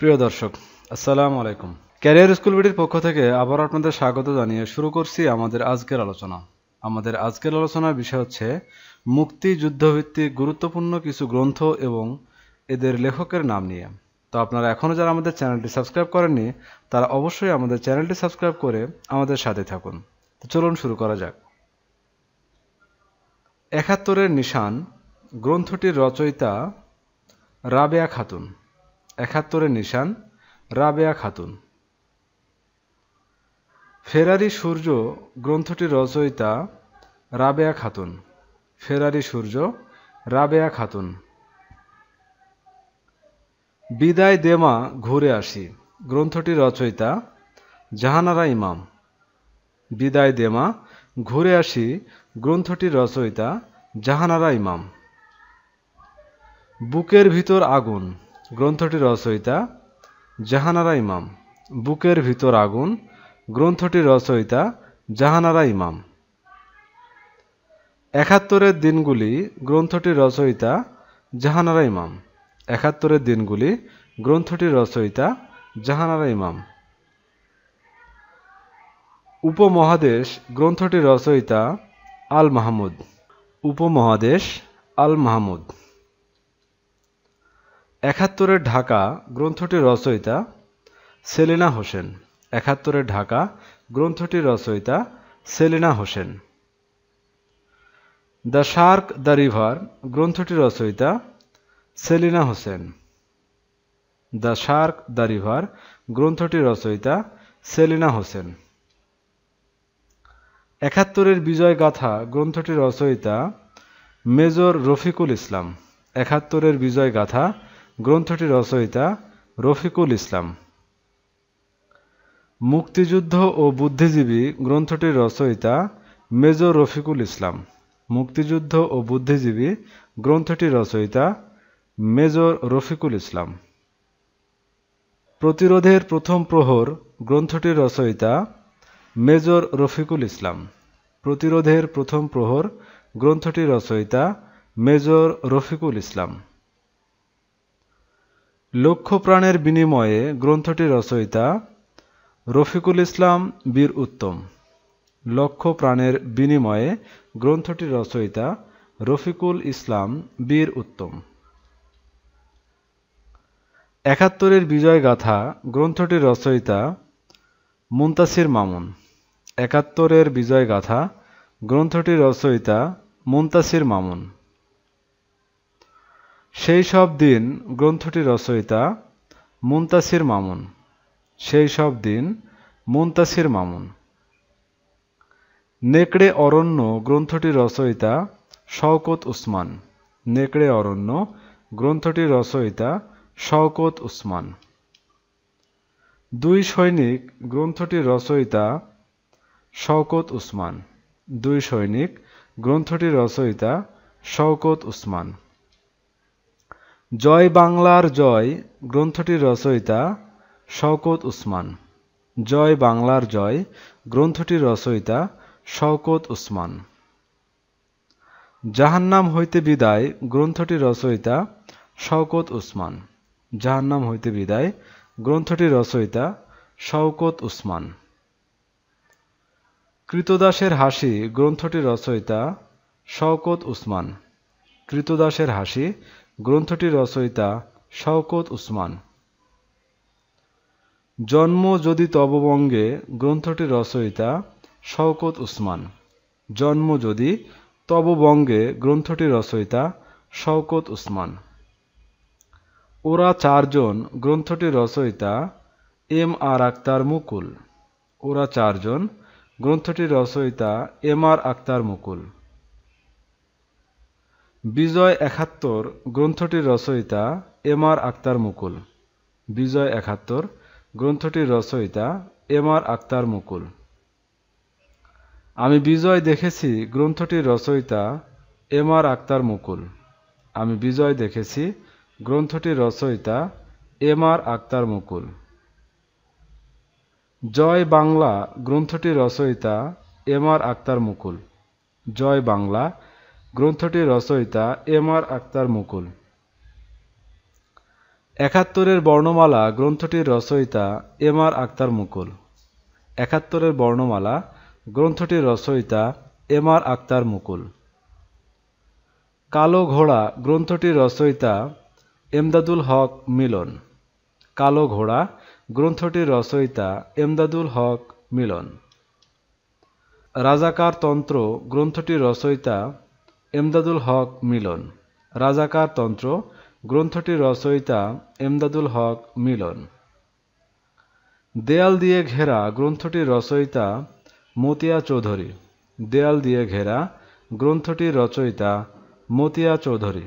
প্রিয় দর্শক আসসালামু আলাইকুম ক্যারিয়ার স্কুল বিটির পক্ষ থেকে আবার আপনাদের স্বাগত জানিয়ে শুরু করছি আমাদের আজকের আলোচনা আমাদের আজকের আলোচনার বিষয় হচ্ছে মুক্তি যুদ্ধভিত্তিক গুরুত্বপূর্ণ কিছু গ্রন্থ এবং এদের লেখকের নাম নিয়ে তো আপনারা এখনও যারা আমাদের চ্যানেলটি সাবস্ক্রাইব করেননি তারা অবশ্যই আমাদের চ্যানেলটি সাবস্ক্রাইব করে আমাদের সাথে থাকুন তো চলুন শুরু করা যাক একাত্তরের নিশান গ্রন্থটির রচয়িতা রাবেয়া খাতুন একাত্তরের নিশান রাবেয়া খাতুন ফেরারি সূর্য গ্রন্থটির রচয়িতা রাবেয়া খাতুন ফেরারি সূর্য রাবেয়া খাতুন বিদায় দেমা ঘুরে আসি গ্রন্থটি রচয়িতা জাহানারা ইমাম বিদায় দেমা ঘুরে আসি গ্রন্থটির রচয়িতা জাহানারা ইমাম বুকের ভিতর আগুন গ্রন্থটির রচয়িতা জাহানারা ইমাম বুকের ভিতর আগুন গ্রন্থটির রচয়িতা জাহানারা ইমাম একাত্তরের দিনগুলি গ্রন্থটির রচয়িতা জাহানারা ইমাম একাত্তরের দিনগুলি গ্রন্থটির রচয়িতা জাহানারা ইমাম উপমহাদেশ গ্রন্থটির রচয়িতা আল মাহমুদ উপমহাদেশ আল মাহমুদ একাত্তরের ঢাকা গ্রন্থটির রচয়িতা সেলিনা হোসেন একাত্তরের ঢাকা গ্রন্থটির রচয়িতা Selina Hossain the shark the river গ্রন্থটির রচয়িতা Selina Hossain the shark the river গ্রন্থটির রচয়িতা সেলিনা হোসেন একাত্তরের বিজয় গাথা গ্রন্থটির রচয়িতা মেজর রফিকুল ইসলাম একাত্তরের বিজয় গাথা গ্রন্থটির রচয়িতা রফিকুল ইসলাম মুক্তিযুদ্ধ ও বুদ্ধিজীবী গ্রন্থটির রচয়িতা মেজর রফিকুল ইসলাম মুক্তিযুদ্ধ ও বুদ্ধিজীবী গ্রন্থটির রচয়িতা মেজর রফিকুল ইসলাম প্রতিরোধের প্রথম প্রহর গ্রন্থটির রচয়িতা মেজর রফিকুল ইসলাম প্রতিরোধের প্রথম প্রহর গ্রন্থটির রচয়িতা মেজর রফিকুল ইসলাম লক্ষ প্রাণের বিনিময়ে গ্রন্থটির রচয়িতা রফিকুল ইসলাম বীর উত্তম লক্ষ প্রাণের বিনিময়ে গ্রন্থটির রচয়িতা রফিকুল ইসলাম বীর উত্তম একাত্তরের বিজয় গাথা গ্রন্থটির রচয়িতা মুন্তাসির মামুন একাত্তরের বিজয় গাথা গ্রন্থটির রচয়িতা মুন্তাসির মামুন সেই সব দিন গ্রন্থটি রচয়িতা মুনতাসির মামুন সেই সব দিন মুনতাসির মামুন নেকড়ে অরণ্য গ্রন্থটি রচয়িতা শওকত উসমান নেকড়ে অরণ্য গ্রন্থটি রচয়িতা শওকত উসমান দুই সৈনিক গ্রন্থটি রচয়িতা শওকত উসমান দুই সৈনিক গ্রন্থটি রচয়িতা শওকত উসমান জয় বাংলার জয় গ্রন্থটির রচয়িতা শওকত উসমান জয় বাংলার জয় গ্রন্থটির রচয়িতা শওকত উসমান জাহান্নাম হইতে বিদায় গ্রন্থটির রচয়িতা শওকত উসমান জাহান্নাম হইতে বিদায় গ্রন্থটির রচয়িতা শওকত উসমান কৃতদাসের হাসি গ্রন্থটির রচয়িতা শওকত উসমান কৃতদাসের হাসি গ্রন্থটির রচয়িতা শওকত উসমান জন্ম যদি তববঙ্গে গ্রন্থটির রচয়িতা শওকত উসমান জন্ম যদি তববঙ্গে গ্রন্থটির রচয়িতা শওকত উসমান ওরা চারজন গ্রন্থটির রচয়িতা এম আর আক্তার মুকুল ওরা চারজন গ্রন্থটির রচয়িতা এম আর আক্তার মুকুল বিজয় একাত্তর গ্রন্থটির রচয়িতা এম আর আক্তার মুকুল বিজয় একাত্তর গ্রন্থটির রচয়িতা এম আর আক্তার মুকুল আমি বিজয় দেখেছি গ্রন্থটির রচয়িতা এম আর আক্তার মুকুল আমি বিজয় দেখেছি গ্রন্থটির রচয়িতা এম আর আক্তার মুকুল জয় বাংলা গ্রন্থটির রচয়িতা এম আর আক্তার মুকুল জয় বাংলা গ্রন্থটির রচয়িতা এম আর আক্তার মুকুল একাত্তরের বর্ণমালা গ্রন্থটির রচয়িতা এম আর আক্তার মুকুল একাত্তরের বর্ণমালা গ্রন্থটির রচয়িতা এম আর আক্তার মুকুল কালো ঘোড়া গ্রন্থটির রচয়িতা এমদাদুল হক মিলন কালো ঘোড়া গ্রন্থটির রচয়িতা এমদাদুল হক মিলন রাজাকার তন্ত্র গ্রন্থটির রচয়িতা এমদাদুল হক মিলন রাজাকার তন্ত্র গ্রন্থটির রচয়িতা এমদাদুল হক মিলন দেয়াল দিয়ে ঘেরা গ্রন্থটির রচয়িতা মতিয়া চৌধুরী দেয়াল দিয়ে ঘেরা গ্রন্থটির রচয়িতা মতিয়া চৌধুরী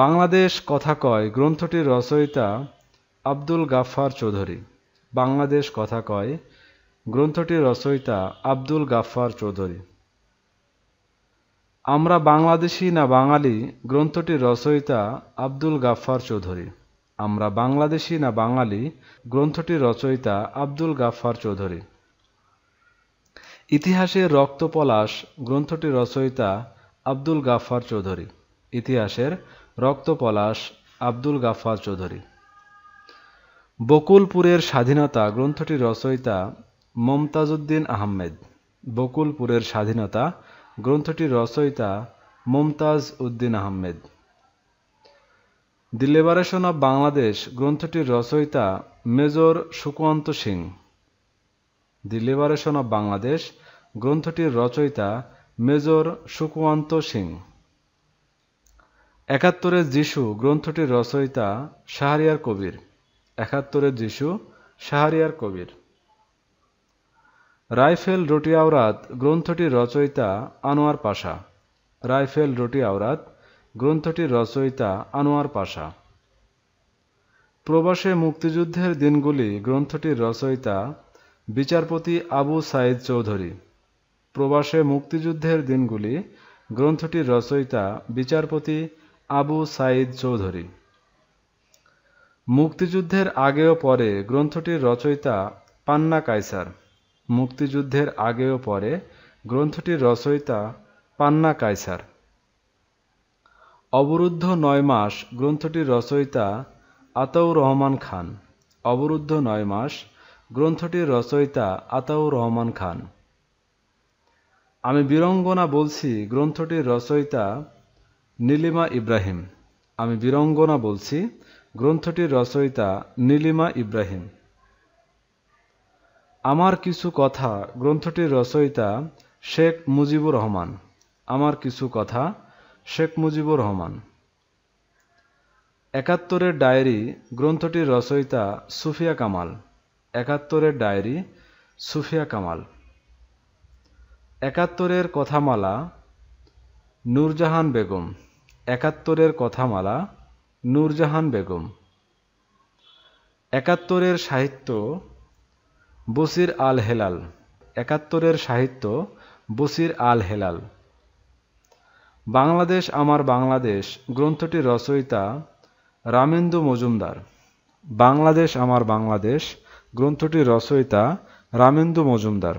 বাংলাদেশ কথা কয় গ্রন্থটির রচয়িতা আব্দুল গাফার চৌধুরী বাংলাদেশ কথা কয় গ্রন্থটির রচয়িতা আব্দুল গাফার চৌধুরী আমরা বাংলাদেশি না বাঙালি গ্রন্থটির রচয়িতা আব্দুল গাফফার চৌধুরী আমরা বাংলাদেশি না বাঙালি গ্রন্থটির রচয়িতা আব্দুল গাফফার চৌধুরী ইতিহাসের রক্তপলাশ গ্রন্থটির রচয়িতা আব্দুল গাফফার চৌধুরী ইতিহাসের রক্তপলাশ আব্দুল গাফফার চৌধুরী বকুলপুরের স্বাধীনতা গ্রন্থটির রচয়িতা মমতাজউদ্দিন আহমেদ বকুলপুরের স্বাধীনতা গ্রন্থটির রচয়িতা Mumtaz Uddin Ahmed the liberation of Bangladesh গ্রন্থটির রচয়িতা major Sukanta Singh the liberation of Bangladesh গ্রন্থটির রচয়িতা মেজর সুকান্ত সিং একাত্তরের যিশু গ্রন্থটির রচয়িতা শাহরিয়ার কবির একাত্তরের যিশু শাহরিয়ার কবির রাইফেল রুটি আওরাত গ্রন্থটির রচয়িতা আনোয়ার পাশা রাইফেল রুটি আওরাত গ্রন্থটির রচয়িতা আনোয়ার পাশা প্রবাসে মুক্তিযুদ্ধের দিনগুলি গ্রন্থটির রচয়িতা বিচারপতি আবু সাইদ চৌধুরী প্রবাসে মুক্তিযুদ্ধের দিনগুলি গ্রন্থটির রচয়িতা বিচারপতি আবু সাইদ চৌধুরী মুক্তিযুদ্ধের আগে ও পরে গ্রন্থটির রচয়িতা পান্না কায়সার মুক্তিযুদ্ধের আগে ও পরে গ্রন্থটির রচয়িতা পান্না কায়সার অবরুদ্ধ নয় মাস গ্রন্থটির রচয়িতা আতাউর রহমান খান অবরুদ্ধ নয় মাস গ্রন্থটির রচয়িতা আতাউর রহমান খান আমি বীরঙ্গনা বলছি গ্রন্থটির রচয়িতা নীলিমা ইব্রাহিম আমি বীরঙ্গনা বলছি গ্রন্থটির রচয়িতা নীলিমা ইব্রাহিম আমার কিছু কথা গ্রন্থটির রচয়িতা শেখ মুজিবুর রহমান আমার কিছু কথা শেখ মুজিবুর রহমান একাত্তরের ডায়েরি গ্রন্থটির রচয়িতা সুফিয়া কামাল একাত্তরের ডায়েরি সুফিয়া কামাল একাত্তরের কথামালা নূরজাহান বেগম একাত্তরের কথামালা নূরজাহান বেগম একাত্তরের সাহিত্য বসির আল হেলাল একাত্তরের সাহিত্য বসির আল হেলাল বাংলাদেশ আমার বাংলাদেশ গ্রন্থটির রচয়িতা রামেন্দু মজুমদার বাংলাদেশ আমার বাংলাদেশ গ্রন্থটির রচয়িতা রামেন্দু মজুমদার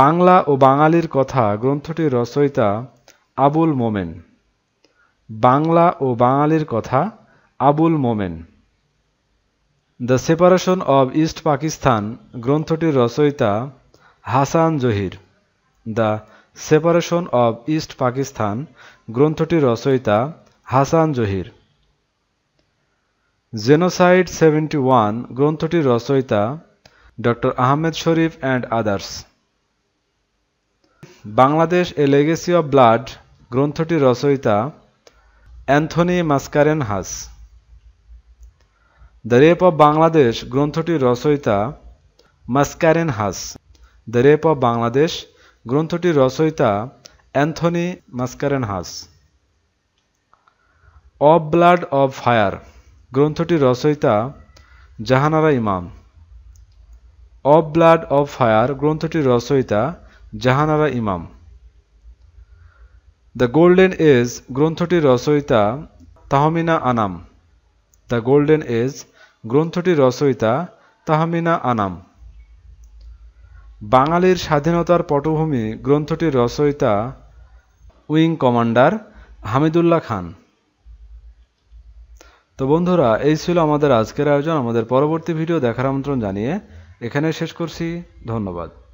বাংলা ও বাঙালির কথা গ্রন্থটির রচয়িতা আবুল মোমেন বাংলা ও বাঙালির কথা Abul Momen the separation of east Pakistan গ্রন্থটির রচয়িতা Hasan Zahir the separation of east Pakistan গ্রন্থটির রচয়িতা Hasan Zahir genocide seventy one গ্রন্থটির রচয়িতা doctor Ahmed Sharif and others Bangladesh a legacy of blood গ্রন্থটির রচয়িতা Anthony Mascarenhas the rape of Bangladesh গ্রন্থটির রচয়িতা Mascarenhas the rape of Bangladesh গ্রন্থটির রচয়িতা Anthony Mascarenhas of blood of fire গ্রন্থটির রচয়িতা জাহানারা ইমাম অব ব্লাড অব ফায়ার গ্রন্থটির রচয়িতা জাহানারা ইমাম দ্য গোল্ডেন এজ গ্রন্থটির রচয়িতা Tahmina Anam the golden age গ্রন্থটির রচয়িতা তাহমিনা আনাম বাঙালির স্বাধীনতার পটভূমি গ্রন্থটির রচয়িতা উইং কমান্ডার হামিদুল্লাহ খান তো বন্ধুরা এই ছিল আমাদের আজকের আয়োজন আমাদের পরবর্তী ভিডিও দেখার আমন্ত্রণ জানিয়ে এখানে শেষ করছি ধন্যবাদ